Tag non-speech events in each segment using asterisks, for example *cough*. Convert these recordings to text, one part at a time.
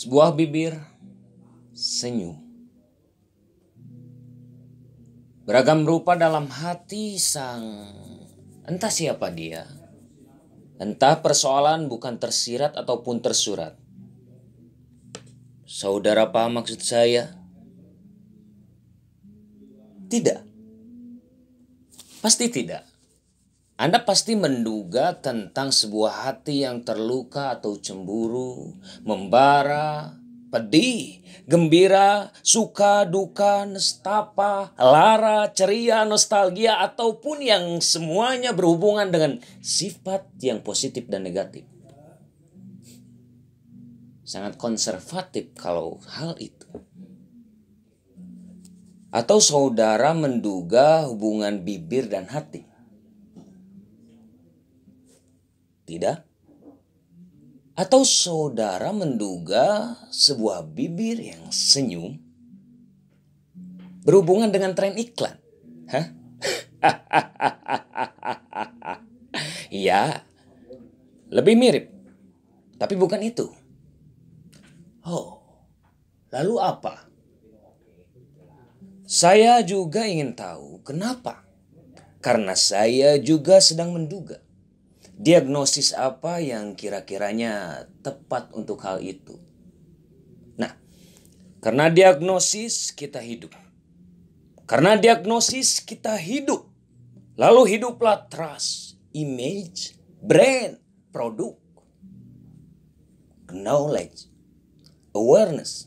Sebuah bibir senyum. Beragam rupa dalam hati sang entah siapa dia. Entah persoalan bukan tersirat ataupun tersurat. Saudara paham maksud saya? Tidak. Pasti tidak. Anda pasti menduga tentang sebuah hati yang terluka atau cemburu, membara, pedih, gembira, suka, duka, nestapa, lara, ceria, nostalgia, ataupun yang semuanya berhubungan dengan sifat yang positif dan negatif. Sangat konservatif kalau hal itu. Atau saudara menduga hubungan bibir dan hati Tidak? Atau saudara menduga sebuah bibir yang senyum berhubungan dengan tren iklan? Hah? *laughs* ya, lebih mirip. Tapi bukan itu. Oh, lalu apa? Saya juga ingin tahu kenapa. Karena saya juga sedang menduga diagnosis apa yang kira-kiranya tepat untuk hal itu. Nah, karena diagnosis kita hidup. Karena diagnosis kita hidup. Lalu hiduplah trust, image, brand, produk, knowledge, awareness.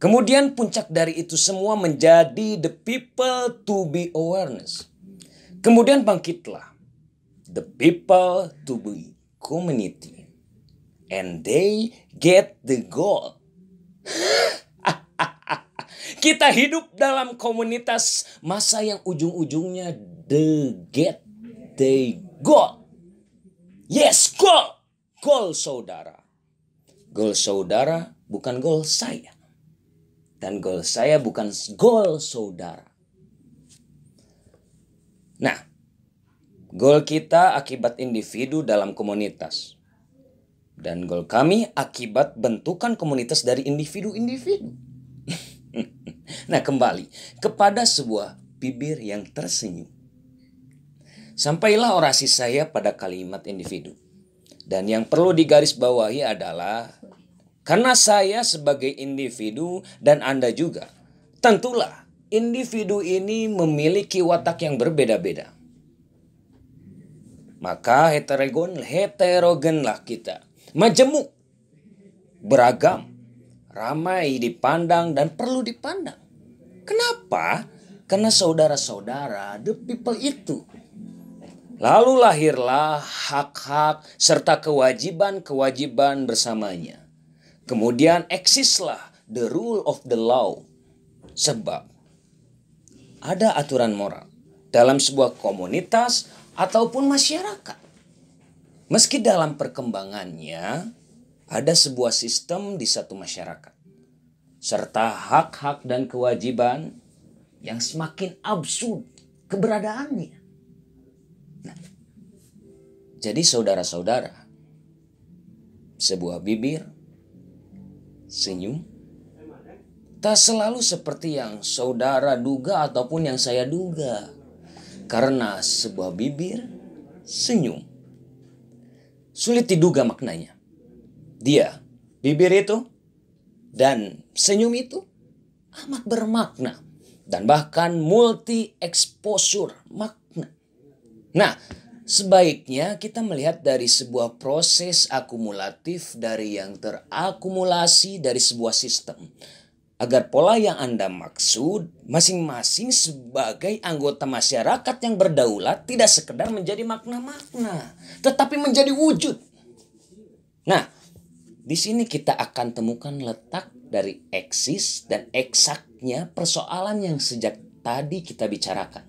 Kemudian puncak dari itu semua menjadi the people to be awareness. Kemudian bangkitlah the people to be community and they get the goal. *laughs* Kita hidup dalam komunitas masa yang ujung-ujungnya the get the goal. Yes, goal. Goal saudara. Goal saudara bukan goal saya. Dan goal saya bukan goal saudara. Nah, Gol kita akibat individu dalam komunitas. Dan gol kami akibat bentukan komunitas dari individu-individu. *laughs* nah kembali kepada sebuah bibir yang tersenyum. Sampailah orasi saya pada kalimat individu. Dan yang perlu digarisbawahi adalah karena saya sebagai individu dan Anda juga, tentulah individu ini memiliki watak yang berbeda-beda maka heterogen, heterogenlah kita. Majemuk, beragam, ramai dipandang dan perlu dipandang. Kenapa? Karena saudara-saudara the people itu. Lalu lahirlah hak-hak serta kewajiban-kewajiban bersamanya. Kemudian eksislah the rule of the law. Sebab ada aturan moral. Dalam sebuah komunitas ataupun masyarakat. Meski dalam perkembangannya ada sebuah sistem di satu masyarakat serta hak-hak dan kewajiban yang semakin absurd keberadaannya. Nah, jadi saudara-saudara, sebuah bibir, senyum, tak selalu seperti yang saudara duga ataupun yang saya duga karena sebuah bibir senyum. Sulit diduga maknanya. Dia, bibir itu, dan senyum itu amat bermakna dan bahkan multi exposure makna. Nah, sebaiknya kita melihat dari sebuah proses akumulatif dari yang terakumulasi dari sebuah sistem agar pola yang Anda maksud masing-masing sebagai anggota masyarakat yang berdaulat tidak sekedar menjadi makna-makna, tetapi menjadi wujud. Nah, di sini kita akan temukan letak dari eksis dan eksaknya persoalan yang sejak tadi kita bicarakan.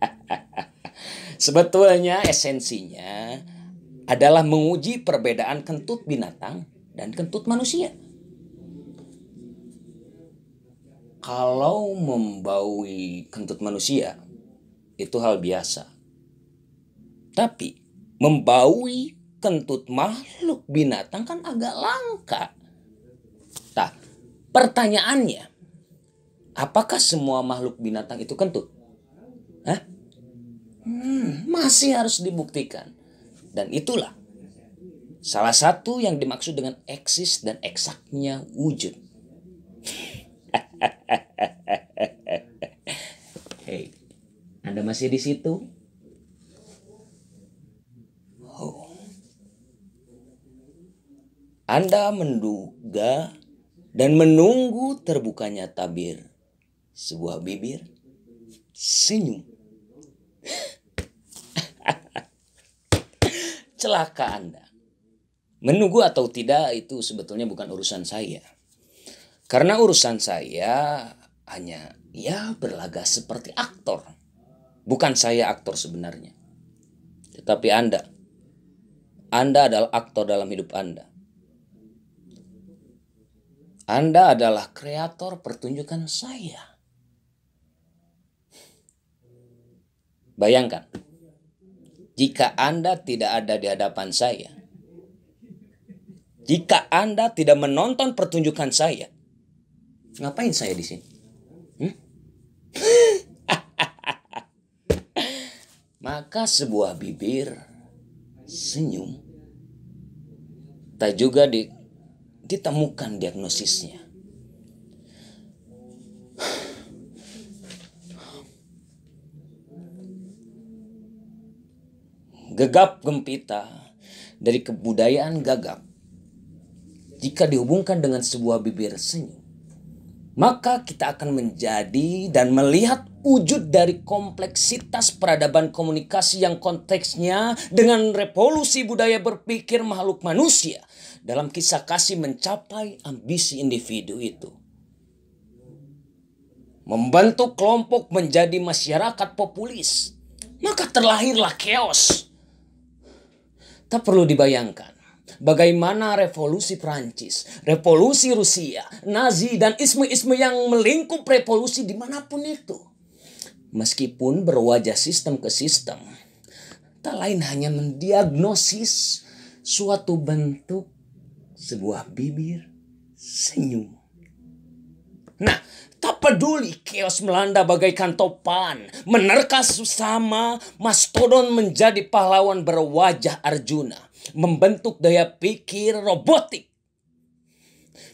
*laughs* Sebetulnya esensinya adalah menguji perbedaan kentut binatang dan kentut manusia. kalau membaui kentut manusia itu hal biasa. Tapi membaui kentut makhluk binatang kan agak langka. Nah, pertanyaannya, apakah semua makhluk binatang itu kentut? Hah? Hmm, masih harus dibuktikan. Dan itulah salah satu yang dimaksud dengan eksis dan eksaknya wujud. Anda masih di situ? Oh. Anda menduga dan menunggu terbukanya tabir sebuah bibir senyum. *laughs* Celaka Anda. Menunggu atau tidak itu sebetulnya bukan urusan saya. Karena urusan saya hanya ya berlagak seperti aktor. Bukan saya aktor sebenarnya. Tetapi Anda. Anda adalah aktor dalam hidup Anda. Anda adalah kreator pertunjukan saya. Bayangkan, jika Anda tidak ada di hadapan saya, jika Anda tidak menonton pertunjukan saya, ngapain saya di sini? Hmm? maka sebuah bibir senyum tak juga di, ditemukan diagnosisnya. Gegap gempita dari kebudayaan gagap jika dihubungkan dengan sebuah bibir senyum maka kita akan menjadi dan melihat wujud dari kompleksitas peradaban komunikasi yang konteksnya dengan revolusi budaya berpikir makhluk manusia dalam kisah kasih mencapai ambisi individu itu. Membentuk kelompok menjadi masyarakat populis, maka terlahirlah chaos. Tak perlu dibayangkan Bagaimana revolusi Prancis, revolusi Rusia, Nazi dan isme-isme yang melingkup revolusi dimanapun itu. Meskipun berwajah sistem ke sistem, tak lain hanya mendiagnosis suatu bentuk sebuah bibir senyum. Nah, tak peduli kios melanda bagaikan topan, menerka sesama, mastodon menjadi pahlawan berwajah Arjuna membentuk daya pikir robotik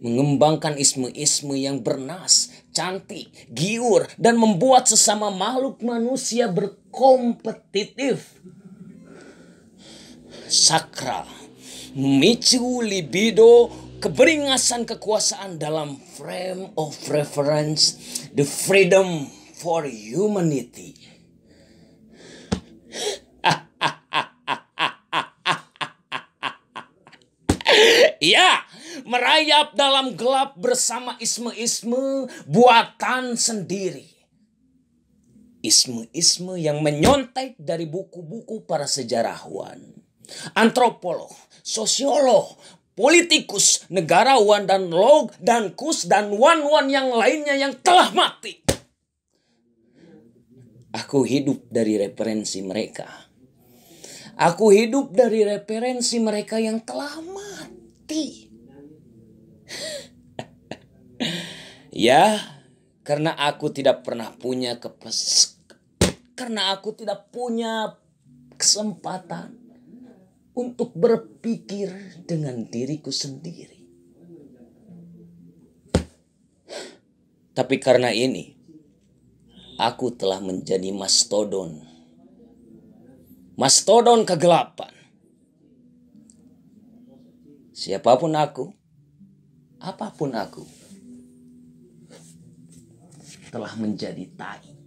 mengembangkan isme-isme yang bernas, cantik, giur, dan membuat sesama makhluk manusia berkompetitif. Sakra memicu libido keberingasan kekuasaan dalam frame of reference the freedom for humanity. merayap dalam gelap bersama isme-isme buatan sendiri. Isme-isme yang menyontek dari buku-buku para sejarawan, antropolog, sosiolog, politikus, negarawan dan log dan kus dan wan-wan yang lainnya yang telah mati. Aku hidup dari referensi mereka. Aku hidup dari referensi mereka yang telah mati. Ya, karena aku tidak pernah punya kepes karena aku tidak punya kesempatan untuk berpikir dengan diriku sendiri. Tapi karena ini, aku telah menjadi mastodon. Mastodon kegelapan. Siapapun aku, apapun aku, telah menjadi tai.